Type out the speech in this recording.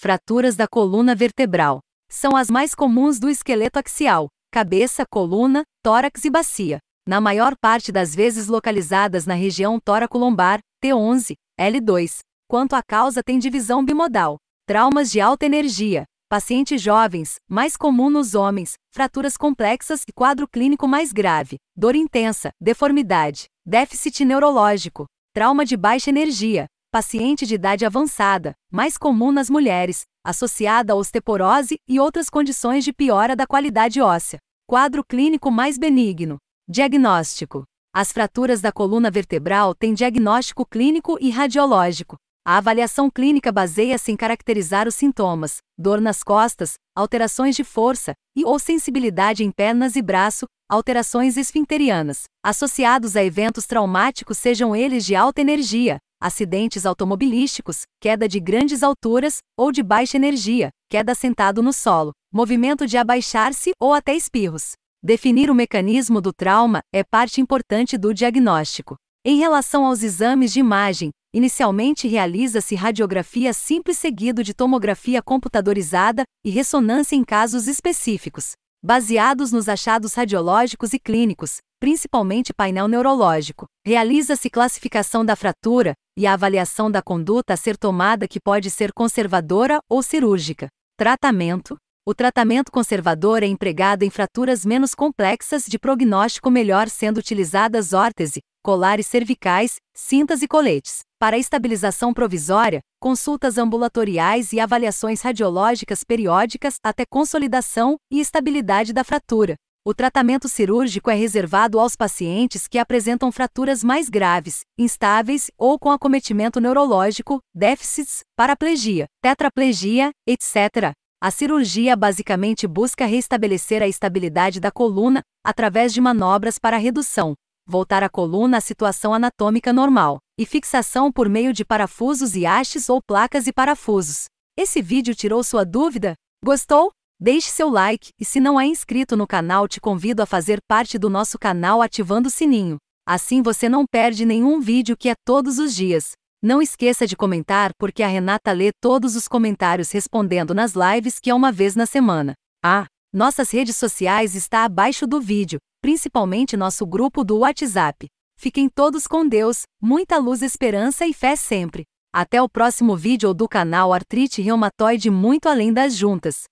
Fraturas da coluna vertebral. São as mais comuns do esqueleto axial, cabeça, coluna, tórax e bacia. Na maior parte das vezes localizadas na região tóraco-lombar, T11, L2. Quanto à causa, tem divisão bimodal. Traumas de alta energia. Pacientes jovens, mais comum nos homens, fraturas complexas e quadro clínico mais grave, dor intensa, deformidade, déficit neurológico, trauma de baixa energia, paciente de idade avançada, mais comum nas mulheres, associada à osteoporose e outras condições de piora da qualidade óssea. Quadro clínico mais benigno. Diagnóstico: As fraturas da coluna vertebral têm diagnóstico clínico e radiológico. A avaliação clínica baseia-se em caracterizar os sintomas: dor nas costas, alterações de força e ou sensibilidade em pernas e braço, alterações esfinterianas, associados a eventos traumáticos, sejam eles de alta energia, acidentes automobilísticos, queda de grandes alturas ou de baixa energia, queda sentado no solo, movimento de abaixar-se ou até espirros. Definir o mecanismo do trauma é parte importante do diagnóstico. Em relação aos exames de imagem, inicialmente realiza-se radiografia simples seguido de tomografia computadorizada e ressonância em casos específicos baseados nos achados radiológicos e clínicos, principalmente painel neurológico. Realiza-se classificação da fratura e a avaliação da conduta a ser tomada que pode ser conservadora ou cirúrgica. Tratamento o tratamento conservador é empregado em fraturas menos complexas de prognóstico melhor, sendo utilizadas órtese, colares cervicais, cintas e coletes. Para estabilização provisória, consultas ambulatoriais e avaliações radiológicas periódicas até consolidação e estabilidade da fratura. O tratamento cirúrgico é reservado aos pacientes que apresentam fraturas mais graves, instáveis ou com acometimento neurológico, déficits, paraplegia, tetraplegia, etc. A cirurgia basicamente busca restabelecer a estabilidade da coluna através de manobras para redução, voltar a coluna à situação anatômica normal e fixação por meio de parafusos e hastes ou placas e parafusos. Esse vídeo tirou sua dúvida? Gostou? Deixe seu like e se não é inscrito no canal, te convido a fazer parte do nosso canal ativando o sininho. Assim você não perde nenhum vídeo que é todos os dias. Não esqueça de comentar porque a Renata lê todos os comentários respondendo nas lives que é uma vez na semana. Ah, nossas redes sociais está abaixo do vídeo, principalmente nosso grupo do WhatsApp. Fiquem todos com Deus, muita luz, esperança e fé sempre. Até o próximo vídeo do canal Artrite Reumatoide muito além das juntas.